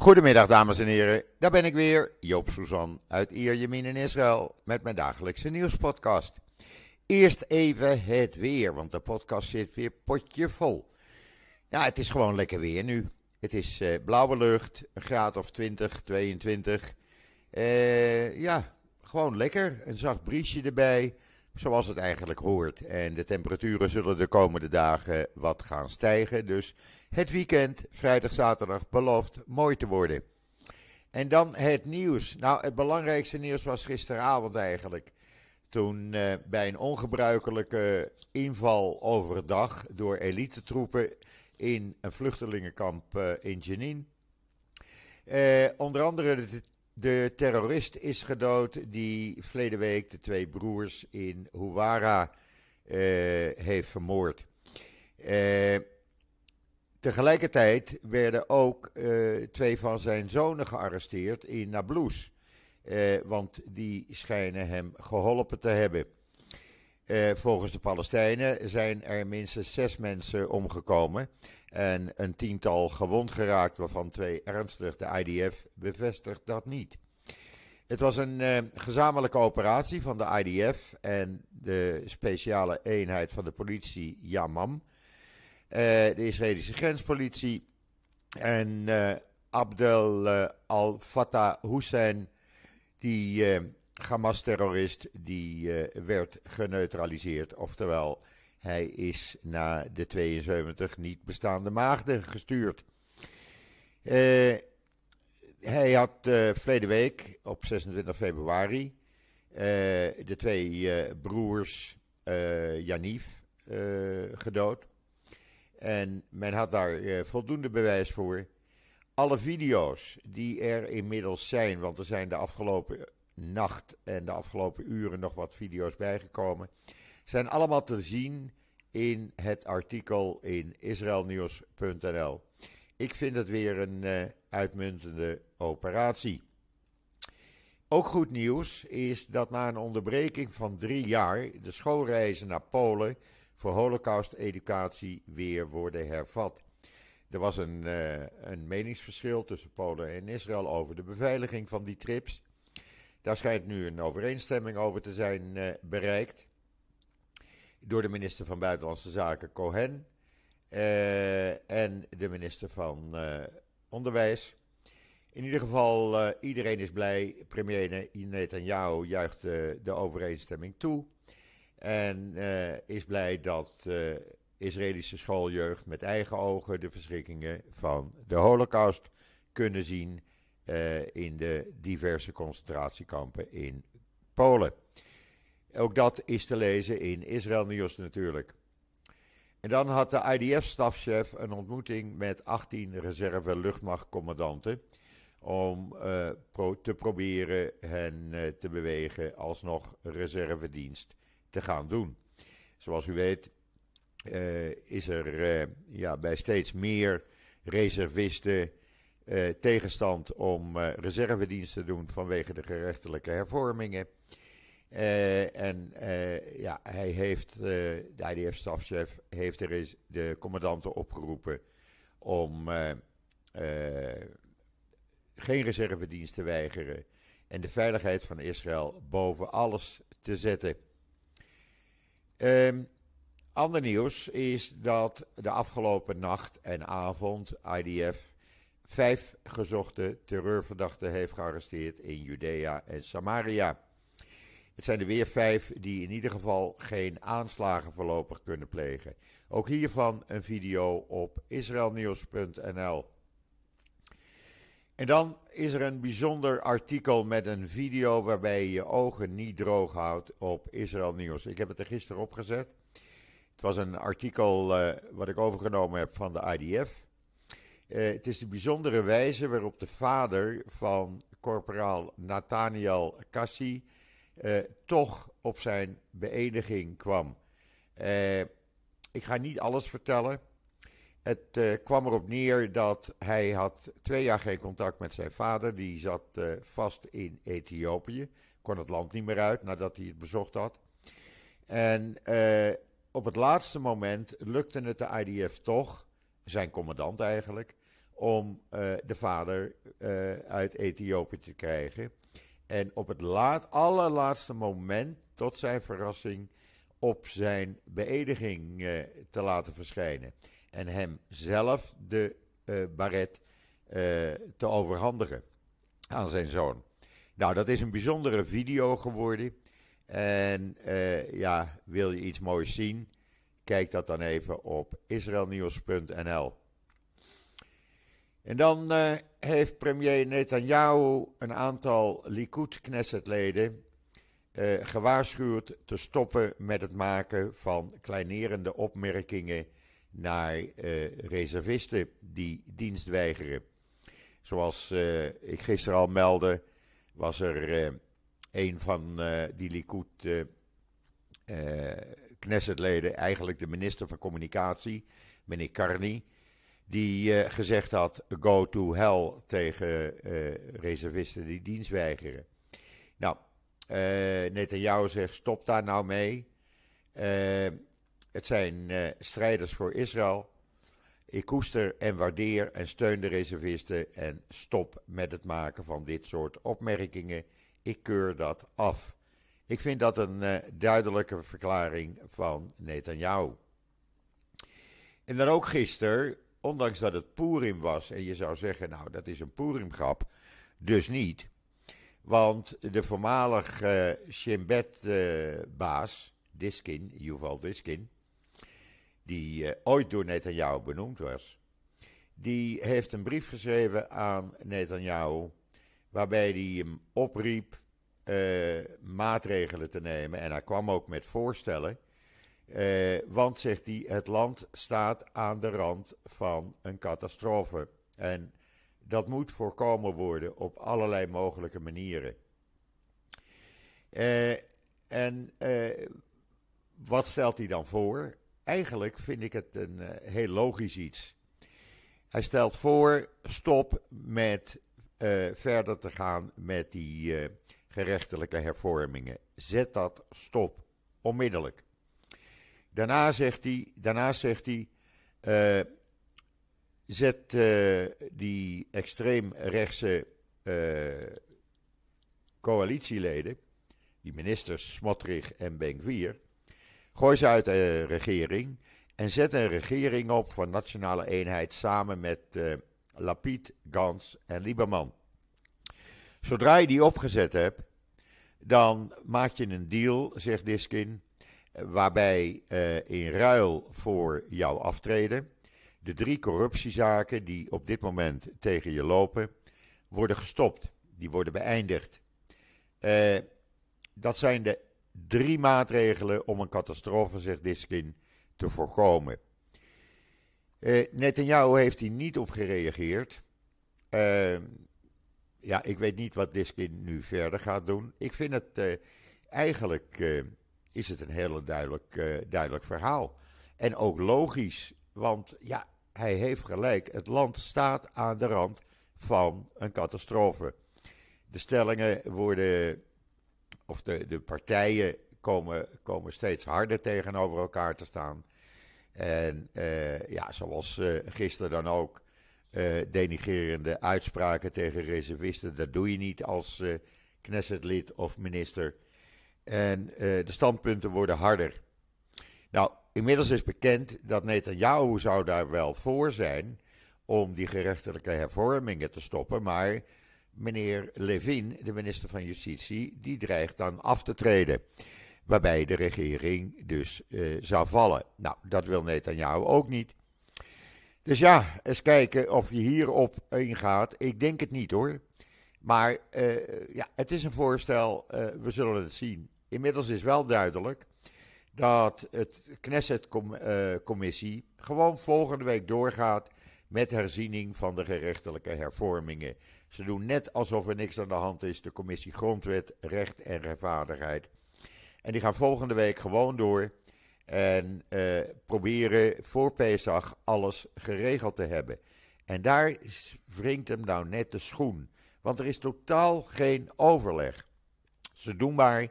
Goedemiddag dames en heren, daar ben ik weer, Joop Suzan uit Ierjemien in Israël met mijn dagelijkse nieuwspodcast. Eerst even het weer, want de podcast zit weer potje vol. Ja, het is gewoon lekker weer nu. Het is eh, blauwe lucht, een graad of 20, 22. Eh, ja, gewoon lekker, een zacht briesje erbij zoals het eigenlijk hoort. En de temperaturen zullen de komende dagen wat gaan stijgen. Dus het weekend, vrijdag, zaterdag, belooft mooi te worden. En dan het nieuws. Nou, het belangrijkste nieuws was gisteravond eigenlijk. Toen eh, bij een ongebruikelijke inval overdag door elitetroepen in een vluchtelingenkamp eh, in Jenin. Eh, onder andere de de terrorist is gedood die verleden week de twee broers in Huwara eh, heeft vermoord. Eh, tegelijkertijd werden ook eh, twee van zijn zonen gearresteerd in Nablus. want die schijnen hem geholpen te hebben. volgens de Palestijnen zijn er minstens zes mensen omgekomen en een tiental gewond geraakt, waarvan twee ernstig. De IDF bevestigt dat niet. Het was een eh, gezamenlijke operatie van de IDF en de speciale eenheid van de politie Yamam, eh, de Israëlische grenspolitie en eh, Abdel al Fatah Hussein, die Hamas-terrorist, die werd geneutraliseerd, oftewel hij is na de 72 niet bestaande maagden gestuurd. Eh, hij had uh, verleden week, op 26 februari, eh, de twee broers Janief gedood. En men had daar voldoende bewijs voor. Alle video's die er inmiddels zijn, want er zijn de afgelopen nacht en de afgelopen uren nog wat video's bijgekomen zijn allemaal te zien in het artikel in israelnieuws.nl. Ik vind het weer een uh, uitmuntende operatie. Ook goed nieuws is dat na een onderbreking van drie jaar de schoolreizen naar Polen voor Holocaust-educatie weer worden hervat. Er was een, eh, een meningsverschil tussen Polen en Israël over de beveiliging van die trips. Daar schijnt nu een overeenstemming over te zijn eh, bereikt door de minister van Buitenlandse Zaken Cohen eh, en de minister van eh, Onderwijs. In ieder geval, uh, iedereen is blij. Premier Netanyahu juicht de overeenstemming toe. En is blij dat Israëlische schooljeugd met eigen ogen de verschrikkingen van de Holocaust kunnen zien in de diverse concentratiekampen in Polen. Ook dat is te lezen in Israël Nieuws natuurlijk. En dan had de IDF-stafchef een ontmoeting met 18 reserve luchtmachtcommandanten. Om eh, te proberen hen eh, te bewegen alsnog reservedienst te gaan doen. Zoals u weet eh, is er ja, bij steeds meer reservisten tegenstand om reservedienst te doen vanwege de gerechtelijke hervormingen. Eh, en eh, ja, hij heeft, eh, de IDF-stafchef heeft er eens de commandanten opgeroepen om geen reservedienst te weigeren en de veiligheid van Israël boven alles te zetten. Ehm, ander nieuws is dat de afgelopen nacht en avond IDF vijf gezochte terreurverdachten heeft gearresteerd in Judea en Samaria. Het zijn er weer vijf die in ieder geval geen aanslagen voorlopig kunnen plegen. Ook hiervan een video op israelnieuws.nl. En dan is er een bijzonder artikel met een video waarbij je je ogen niet droog houdt op Israël Nieuws. Ik heb het er gisteren opgezet. Het was een artikel eh, wat ik overgenomen heb van de IDF. Eh, het is de bijzondere wijze waarop de vader van corporaal Nathaniel Kassi eh, toch op zijn beëdiging kwam. Eh, ik ga niet alles vertellen. Het uh, kwam erop neer dat hij had twee jaar geen contact met zijn vader. Die zat vast in Ethiopië. Kon het land niet meer uit nadat hij het bezocht had. En op het laatste moment lukte het de IDF toch, zijn commandant eigenlijk, om de vader uit Ethiopië te krijgen. En op het laat, allerlaatste moment, tot zijn verrassing, op zijn beëdiging eh, te laten verschijnen. En hem zelf de uh, baret eh, te overhandigen aan zijn zoon. Nou, dat is een bijzondere video geworden. En ja, wil je iets moois zien? Kijk dat dan even op israelnieuws.nl. En dan eh, heeft premier Netanyahu een aantal Likud-Knessetleden uh, gewaarschuwd te stoppen met het maken van kleinerende opmerkingen naar eh, reservisten die dienst weigeren. Zoals ik gisteren al meldde, was er een van die Likud-Knessetleden, eigenlijk de minister van Communicatie, meneer Karni die eh, gezegd had: go to hell tegen eh, reservisten die dienst weigeren. Nou, uh, Netanyahu zegt: stop daar nou mee. het zijn strijders voor Israël. Ik koester en waardeer en steun de reservisten en stop met het maken van dit soort opmerkingen. Ik keur dat af. Ik vind dat een duidelijke verklaring van Netanyahu. En dan ook gisteren ondanks dat het Purim was, en je zou zeggen, nou dat is een grap dus niet. Want de voormalig uh, baas, Diskin, Yuval Diskin, die eh, ooit door Netanyahu benoemd was, die heeft een brief geschreven aan Netanyahu, waarbij hij hem opriep maatregelen te nemen. En hij kwam ook met voorstellen eh, want, zegt hij, het land staat aan de rand van een catastrofe. En dat moet voorkomen worden op allerlei mogelijke manieren. Eh, en eh, wat stelt hij dan voor? Eigenlijk vind ik het een heel logisch iets. Hij stelt voor: stop met verder te gaan met die gerechtelijke hervormingen. Zet dat stop onmiddellijk. Daarna zegt hij, daarna zegt hij eh, zet eh, die extreemrechtse uh, eh, coalitieleden, die ministers Smotrich en Benkvier, gooi ze uit de regering en zet een regering op van nationale eenheid samen met Lapid, Gans en Lieberman. Zodra je die opgezet hebt, dan maak je een deal, zegt Diskin, waarbij eh, in ruil voor jouw aftreden de drie corruptiezaken die op dit moment tegen je lopen, worden gestopt. Die worden beëindigd. Eh, dat zijn de drie maatregelen om een catastrofe, zegt Diskin, te voorkomen. Eh, Net Uh, jou heeft hij niet op gereageerd. ja, ik weet niet wat Diskin nu verder gaat doen. Ik vind het eigenlijk is het een heel duidelijk, eh, duidelijk verhaal. En ook logisch, want ja, hij heeft gelijk. Het land staat aan de rand van een catastrofe. De stellingen worden, of de, de partijen komen, komen steeds harder tegenover elkaar te staan. En eh, ja, zoals uh, gisteren dan ook, denigerende uitspraken tegen reservisten. Dat doe je niet als Knessetlid of minister. En eh, de standpunten worden harder. Nou, inmiddels is bekend dat Netanyahu zou daar wel voor zijn om die gerechtelijke hervormingen te stoppen. Maar meneer Levin, de minister van Justitie, die dreigt dan af te treden. Waarbij de regering dus eh, zou vallen. Nou, dat wil Netanyahu ook niet. Dus ja, eens kijken of je hierop ingaat. Ik denk het niet hoor. Maar eh, ja, het is een voorstel, eh, we zullen het zien. Inmiddels is wel duidelijk dat het Knesset-commissie gewoon volgende week doorgaat met herziening van de gerechtelijke hervormingen. Ze doen net alsof er niks aan de hand is, de commissie Grondwet, Recht en Rechtvaardigheid. En die gaan volgende week gewoon door en eh, proberen voor Pesach alles geregeld te hebben. En daar wringt hem nou net de schoen. Want er is totaal geen overleg. Ze doen maar,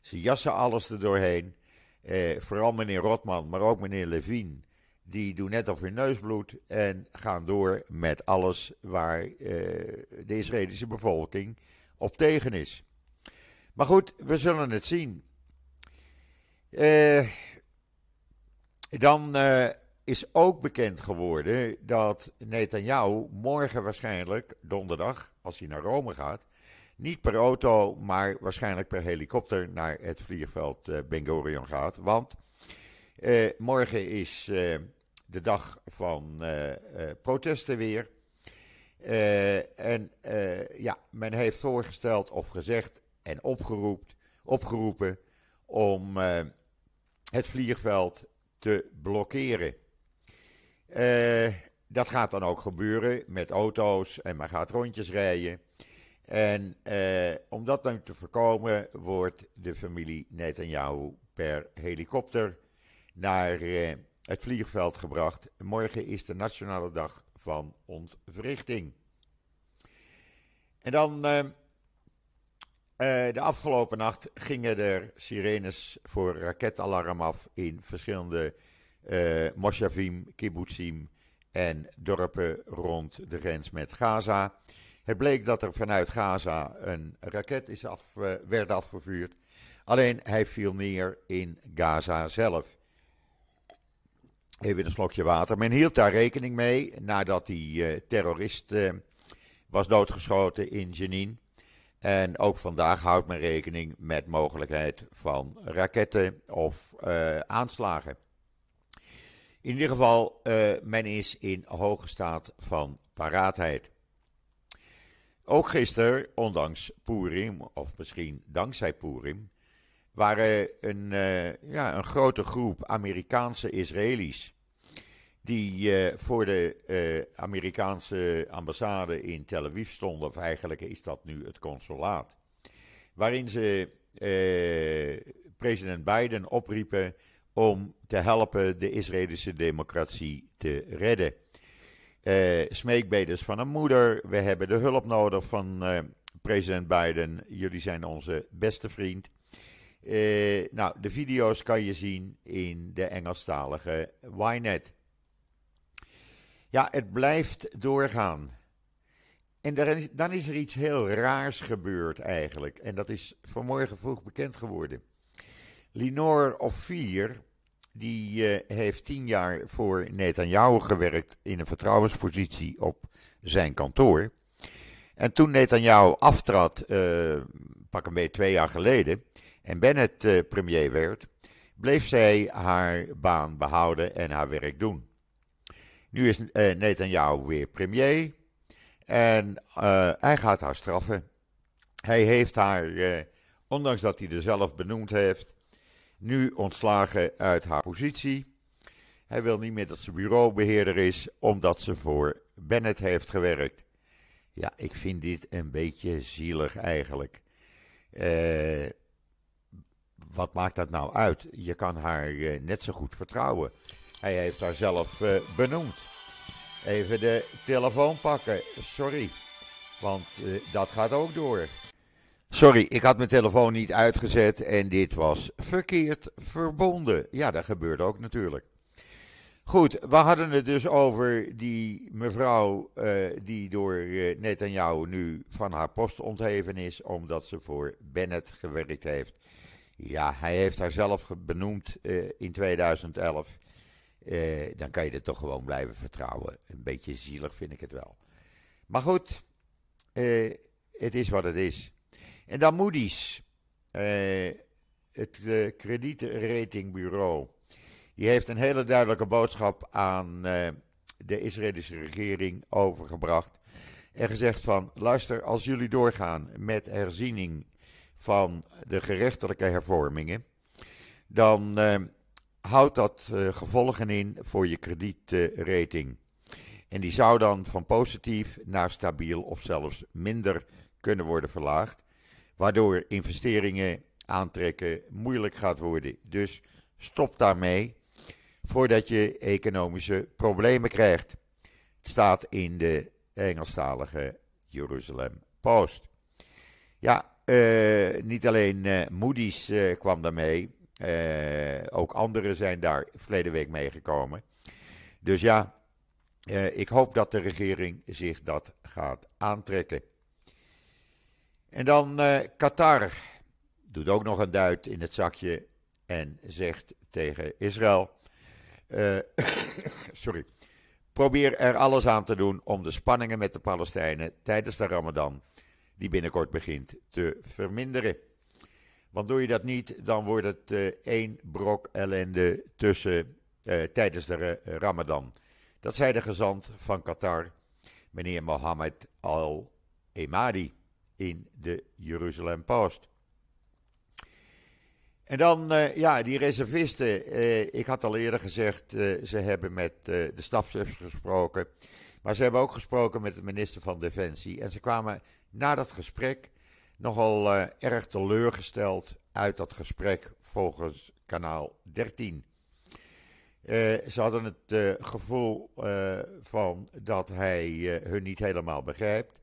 ze jassen alles erdoorheen. Eh, vooral meneer Rotman, maar ook meneer Levine. Die doen net of hun neus en gaan door met alles waar eh, de Israëlische bevolking op tegen is. Maar goed, we zullen het zien. Eh, dan eh, is ook bekend geworden dat Netanyahu morgen waarschijnlijk, donderdag, als hij naar Rome gaat, niet per auto, maar waarschijnlijk per helikopter naar het vliegveld eh, Ben gaat. Want eh, morgen is eh, de dag van protesten weer. en ja, men heeft voorgesteld of gezegd en opgeroept, opgeroepen om het vliegveld te blokkeren dat gaat dan ook gebeuren met auto's en men gaat rondjes rijden. En eh, om dat dan te voorkomen, wordt de familie Netanyahu per helikopter naar eh, het vliegveld gebracht. Morgen is de Nationale Dag van Ontwrichting. En dan, eh, eh de afgelopen nacht gingen er sirenes voor raketalarm af in verschillende eh, moshavim, kibbutzim en dorpen rond de grens met Gaza. Het bleek dat er vanuit Gaza een raket is af, werd afgevuurd. Alleen hij viel neer in Gaza zelf. Even een slokje water. Men hield daar rekening mee nadat die eh, terrorist eh, was doodgeschoten in Jenin. En ook vandaag houdt men rekening met mogelijkheid van raketten of eh, aanslagen. In ieder geval, uh, men is in hoge staat van paraatheid. Ook gisteren, ondanks Purim, of misschien dankzij Purim, waren een, eh, ja, een grote groep Amerikaanse Israëli's die eh, voor de Amerikaanse ambassade in Tel Aviv stonden, of eigenlijk is dat nu het consulaat, waarin ze president Biden opriepen om te helpen de Israëlische democratie te redden. Uh, smeekbeders van een moeder. We hebben de hulp nodig van eh, president Biden. Jullie zijn onze beste vriend. Eh, nou, de video's kan je zien in de Engelstalige Ynet. Ja, het blijft doorgaan. En dan is er iets heel raars gebeurd eigenlijk. En dat is vanmorgen vroeg bekend geworden. Linor Ophir, die eh, heeft tien jaar voor Netanyahu gewerkt in een vertrouwenspositie op zijn kantoor. En toen Netanyahu aftrad, eh, pak een beetje twee jaar geleden, en Bennett uh, premier werd, bleef zij haar baan behouden en haar werk doen. Nu is uh, Netanyahu weer premier en hij gaat haar straffen. Hij heeft haar, ondanks dat hij er zelf benoemd heeft, nu ontslagen uit haar positie. Hij wil niet meer dat ze bureaubeheerder is, omdat ze voor Bennett heeft gewerkt. Ja, ik vind dit een beetje zielig eigenlijk. Eh, wat maakt dat nou uit? Je kan haar eh, net zo goed vertrouwen. Hij heeft haar zelf eh, benoemd. Even de telefoon pakken, sorry. Want dat gaat ook door. Sorry, ik had mijn telefoon niet uitgezet en dit was verkeerd verbonden. Ja, dat gebeurt ook natuurlijk. Goed, we hadden het dus over die mevrouw eh, die door uh, eh, jou nu van haar post ontheven is, omdat ze voor Bennett gewerkt heeft. Ja, hij heeft haar zelf benoemd eh, in 2011. dan kan je er toch gewoon blijven vertrouwen. Een beetje zielig vind ik het wel. Maar goed, het is wat het is. En dan Moody's, eh, het eh, kredietratingbureau. Die heeft een hele duidelijke boodschap aan eh, de Israëlische regering overgebracht. En gezegd van, luister, als jullie doorgaan met herziening van de gerechtelijke hervormingen, dan eh, houdt dat eh, gevolgen in voor je kredietrating. En die zou dan van positief naar stabiel of zelfs minder kunnen worden verlaagd waardoor investeringen aantrekken moeilijk gaat worden. Dus stop daarmee voordat je economische problemen krijgt. Het staat in de Engelstalige Jeruzalem Post. Ja, eh, niet alleen uh, Moody's uh, kwam daarmee. ook anderen zijn daar verleden week meegekomen. Dus ja, ik hoop dat de regering zich dat gaat aantrekken. En dan eh, Qatar doet ook nog een duit in het zakje en zegt tegen Israël: eh, Sorry. Probeer er alles aan te doen om de spanningen met de Palestijnen tijdens de Ramadan, die binnenkort begint, te verminderen. Want doe je dat niet, dan wordt het uh, één brok ellende tussen, tijdens de Ramadan. Dat zei de gezant van Qatar, meneer Mohammed Al-Emadi in de Jeruzalem Post. En dan, eh, ja, die reservisten. Eh, ik had al eerder gezegd, eh, ze hebben met de stafchefs gesproken. Maar ze hebben ook gesproken met de minister van Defensie. En ze kwamen na dat gesprek nogal erg teleurgesteld uit dat gesprek volgens kanaal 13. ze hadden het gevoel van dat hij hun niet helemaal begrijpt.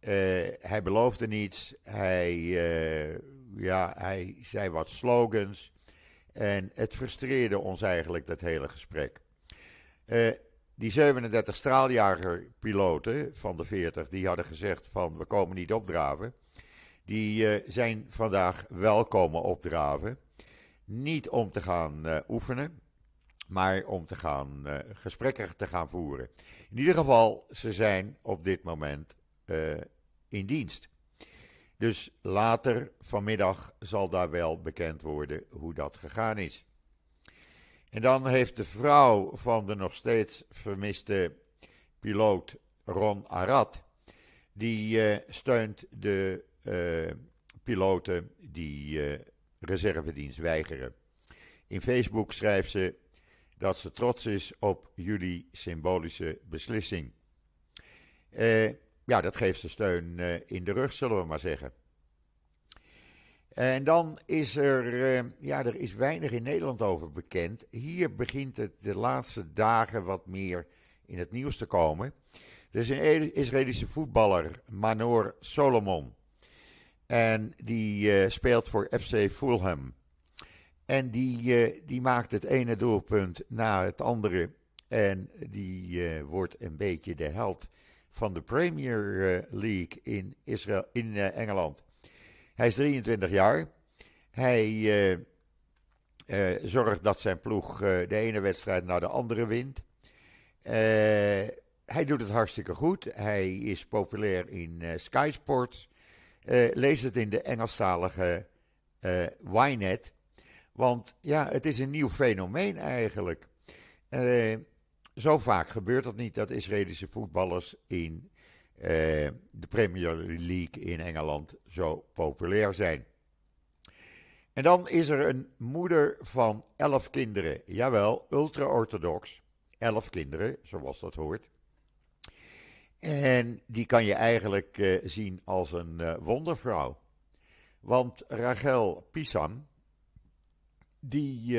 Eh, hij beloofde niets. Hij, eh, ja, hij zei wat slogans. En het frustreerde ons eigenlijk, dat hele gesprek. Eh, die 37 straaljagerpiloten van de 40, die hadden gezegd van we komen niet opdraven. Die zijn vandaag wel komen opdraven. Niet om te gaan oefenen, maar om te gaan gesprekken te gaan voeren. In ieder geval, ze zijn op dit moment eh, in dienst. Dus later vanmiddag zal daar wel bekend worden hoe dat gegaan is. En dan heeft de vrouw van de nog steeds vermiste piloot Ron Arad, die eh, steunt de eh, piloten die uh, reservedienst weigeren. In Facebook schrijft ze dat ze trots is op jullie symbolische beslissing. Eh ja, dat geeft ze steun eh, in de rug, zullen we maar zeggen. En dan is er, eh, ja, er is weinig in Nederland over bekend. Hier begint het de laatste dagen wat meer in het nieuws te komen. Er is een e-, Israëlische voetballer, Manor Solomon. En die eh, speelt voor FC Fulham. En die, die maakt het ene doelpunt na het andere. En die wordt een beetje de held van de Premier eh, League in, Israël, in eh, Engeland. Hij is 23 jaar. Hij eh, zorgt dat zijn ploeg de ene wedstrijd naar de andere wint. hij doet het hartstikke goed. Hij is populair in Sky Sports. lees het in de Engelstalige Ynet. Want ja, het is een nieuw fenomeen eigenlijk zo vaak gebeurt dat niet dat Israëlische voetballers in eh, de Premier League in Engeland zo populair zijn. En dan is er een moeder van elf kinderen. Jawel, ultra-orthodox. Elf kinderen, zoals dat hoort. En die kan je eigenlijk eh, zien als een eh, wondervrouw. Want Rachel Pisam, die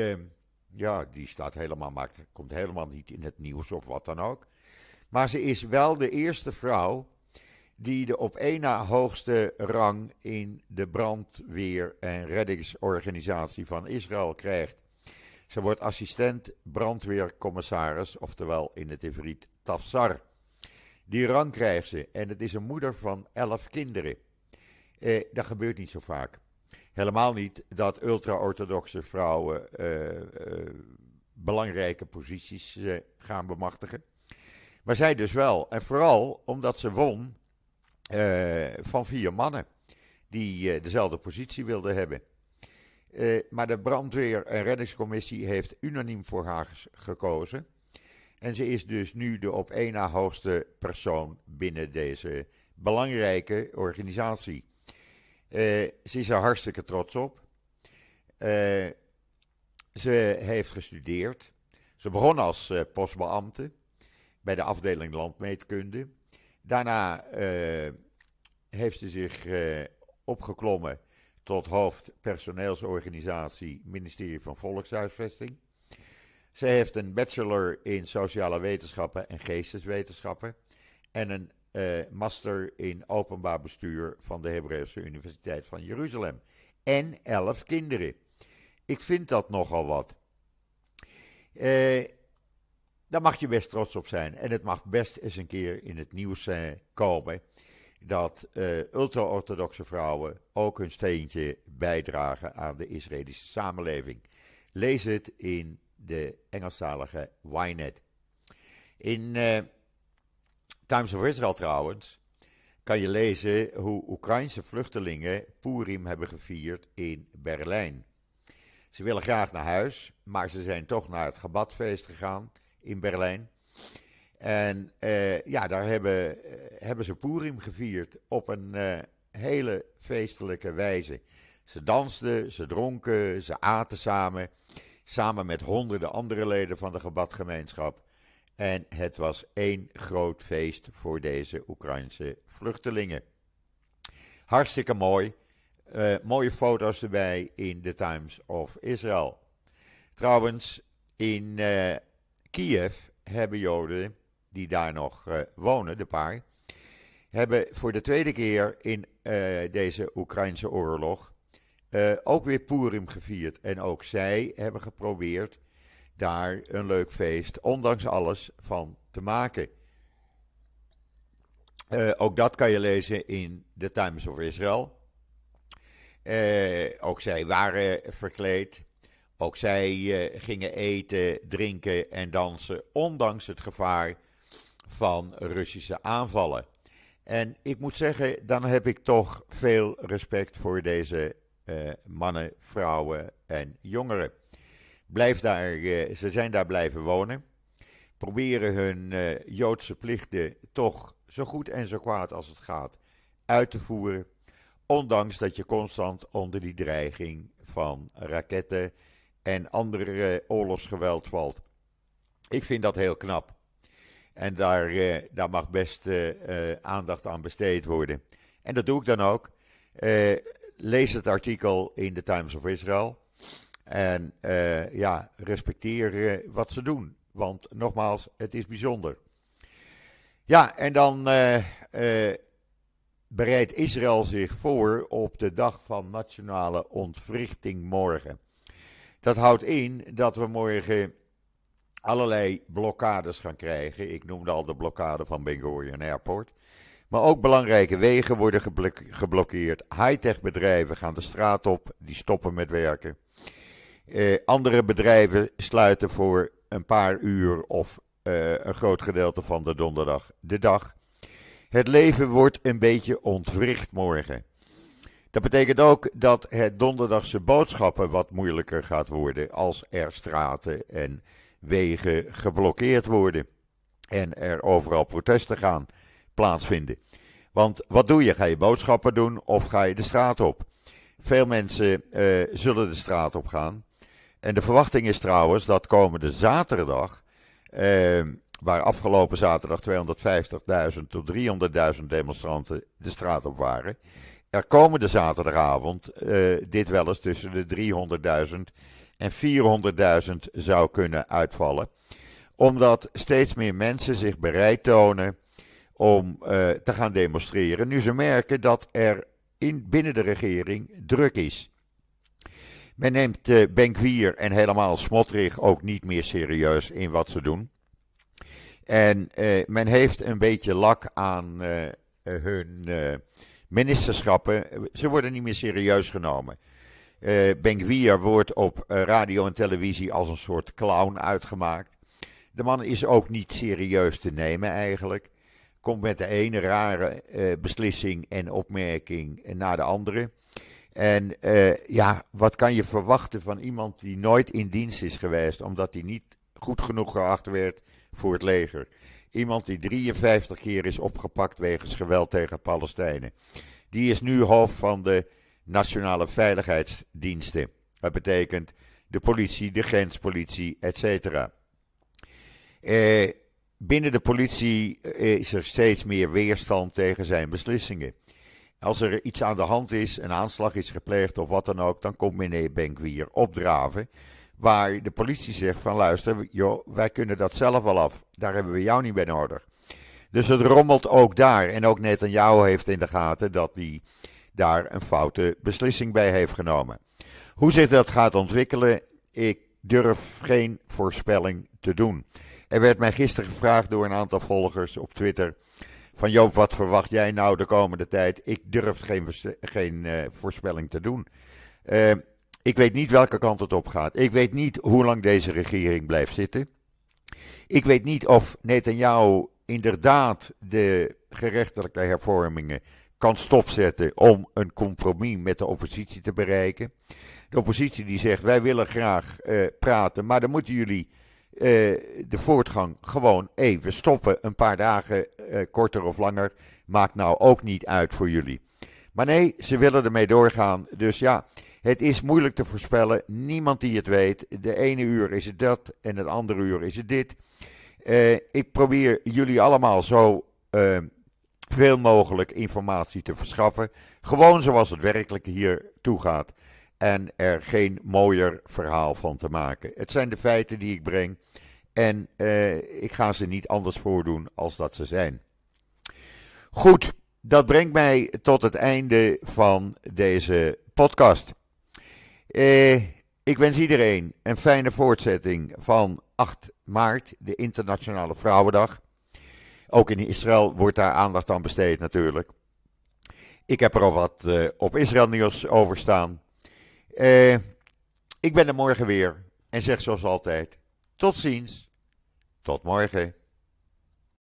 ja, die staat helemaal, maakt, komt helemaal niet in het nieuws of wat dan ook. Maar ze is wel de eerste vrouw die de op één na hoogste rang in de brandweer- en reddingsorganisatie van Israël krijgt. Ze wordt assistent brandweercommissaris, oftewel in het Ivriet Tafsar. Die rang krijgt ze en het is een moeder van elf kinderen. Eh, dat gebeurt niet zo vaak helemaal niet dat ultra-orthodoxe vrouwen eh, eh, belangrijke posities eh, gaan bemachtigen. Maar zij dus wel. En vooral omdat ze won van vier mannen die dezelfde positie wilden hebben. maar de brandweer- en reddingscommissie heeft unaniem voor haar gekozen. En ze is dus nu de op één na hoogste persoon binnen deze belangrijke organisatie. Eh, ze is er hartstikke trots op. Eh, ze heeft gestudeerd. Ze begon als eh, postbeambte bij de afdeling landmeetkunde. Daarna heeft ze zich opgeklommen tot hoofd personeelsorganisatie ministerie van Volkshuisvesting. Ze heeft een bachelor in sociale wetenschappen en geesteswetenschappen en een eh, master in openbaar bestuur van de Hebreeuwse Universiteit van Jeruzalem. En elf kinderen. Ik vind dat nogal wat. Eh, daar mag je best trots op zijn. En het mag best eens een keer in het nieuws eh, komen dat ultra-orthodoxe vrouwen ook hun steentje bijdragen aan de Israëlische samenleving. Lees het in de Engelstalige Ynet. In Times of Israel trouwens, kan je lezen hoe Oekraïnse vluchtelingen Purim hebben gevierd in Berlijn. Ze willen graag naar huis, maar ze zijn toch naar het gebadfeest gegaan in Berlijn. En eh, ja, daar hebben, eh, hebben ze Purim gevierd op een eh, hele feestelijke wijze. Ze dansten, ze dronken, ze aten samen. Samen met honderden andere leden van de gebadgemeenschap. En het was één groot feest voor deze Oekraïnse vluchtelingen. Hartstikke mooi. Eh, mooie foto's erbij in The Times of Israel. Trouwens, in eh, Kiev hebben Joden die daar nog eh, wonen, de paar, hebben voor de tweede keer in deze Oekraïnse oorlog ook weer Purim gevierd. En ook zij hebben geprobeerd daar een leuk feest, ondanks alles, van te maken. Eh, ook dat kan je lezen in The Times of Israel. Eh, ook zij waren verkleed. Ook zij eh, gingen eten, drinken en dansen, ondanks het gevaar van Russische aanvallen. En ik moet zeggen, dan heb ik toch veel respect voor deze mannen, vrouwen en jongeren. Blijf daar, eh, ze zijn daar blijven wonen. Proberen hun eh, Joodse plichten toch zo goed en zo kwaad als het gaat uit te voeren. Ondanks dat je constant onder die dreiging van raketten en andere eh, oorlogsgeweld valt. Ik vind dat heel knap. En daar, daar mag best aandacht aan besteed worden. En dat doe ik dan ook. lees het artikel in de Times of Israel. En uh, ja, respecteer wat ze doen. Want nogmaals, het is bijzonder. Ja, en dan uh, bereidt Israël zich voor op de dag van nationale ontwrichting morgen. Dat houdt in dat we morgen allerlei blokkades gaan krijgen. Ik noemde al de blokkade van Ben Gurion Airport. Maar ook belangrijke wegen worden geblokkeerd. geblokkeerd. Hightech bedrijven gaan de straat op, die stoppen met werken. Eh, andere bedrijven sluiten voor een paar uur of eh, een groot gedeelte van de donderdag de dag. Het leven wordt een beetje ontwricht morgen. Dat betekent ook dat het donderdagse boodschappen wat moeilijker gaat worden als er straten en wegen geblokkeerd worden en er overal protesten gaan plaatsvinden. Want wat doe je? Ga je boodschappen doen of ga je de straat op? Veel mensen eh, zullen de straat op gaan. En de verwachting is trouwens dat komende zaterdag, ehm, waar afgelopen zaterdag 250.000 tot 300.000 demonstranten de straat op waren, er komende zaterdagavond eh, dit wel eens tussen de 300.000 en 400.000 zou kunnen uitvallen. Omdat steeds meer mensen zich bereid tonen om eh, te gaan demonstreren. Nu ze merken dat er in, binnen de regering druk is. Men neemt uh, en helemaal Smotrig ook niet meer serieus in wat ze doen. En eh, men heeft een beetje lak aan eh, hun ministerschappen. Ze worden niet meer serieus genomen. Uh, Benkwier wordt op radio en televisie als een soort clown uitgemaakt. De man is ook niet serieus te nemen eigenlijk. Komt met de ene rare beslissing en opmerking naar de andere. En eh, ja, wat kan je verwachten van iemand die nooit in dienst is geweest, omdat hij niet goed genoeg geacht werd voor het leger? Iemand die 53 keer is opgepakt wegens geweld tegen Palestijnen. Die is nu hoofd van de Nationale Veiligheidsdiensten. Dat betekent de politie, de grenspolitie, etc. Eh, binnen de politie eh, is er steeds meer weerstand tegen zijn beslissingen. Als er iets aan de hand is, een aanslag is gepleegd of wat dan ook, dan komt meneer Benkwier opdraven. Waar de politie zegt van luister, joh, wij kunnen dat zelf al af. Daar hebben we jou niet bij nodig. Dus het rommelt ook daar. En ook jou heeft in de gaten dat hij daar een foute beslissing bij heeft genomen. Hoe zich dat gaat ontwikkelen, ik durf geen voorspelling te doen. Er werd mij gisteren gevraagd door een aantal volgers op Twitter van Joop, wat verwacht jij nou de komende tijd? Ik durf geen, geen eh, voorspelling te doen. Ehm, ik weet niet welke kant het op gaat. Ik weet niet hoe lang deze regering blijft zitten. Ik weet niet of Netanyahu inderdaad de gerechtelijke hervormingen kan stopzetten om een compromis met de oppositie te bereiken. De oppositie die zegt: wij willen graag eh, praten, maar dan moeten jullie eh, de voortgang gewoon even stoppen. Een paar dagen, eh, korter of langer, maakt nou ook niet uit voor jullie. Maar nee, ze willen ermee doorgaan. Dus ja, het is moeilijk te voorspellen. Niemand die het weet. De ene uur is het dat en het andere uur is het dit. Eh, ik probeer jullie allemaal zo ehm, veel mogelijk informatie te verschaffen. Gewoon zoals het werkelijk hier toe gaat en er geen mooier verhaal van te maken. Het zijn de feiten die ik breng en eh, ik ga ze niet anders voordoen als dat ze zijn. Goed, dat brengt mij tot het einde van deze podcast. Eh, ik wens iedereen een fijne voortzetting van 8 maart, de Internationale Vrouwendag. Ook in Israël wordt daar aandacht aan besteed natuurlijk. Ik heb er al wat eh, op Israël nieuws over staan. Eh, ik ben er morgen weer en zeg zoals altijd: tot ziens, tot morgen.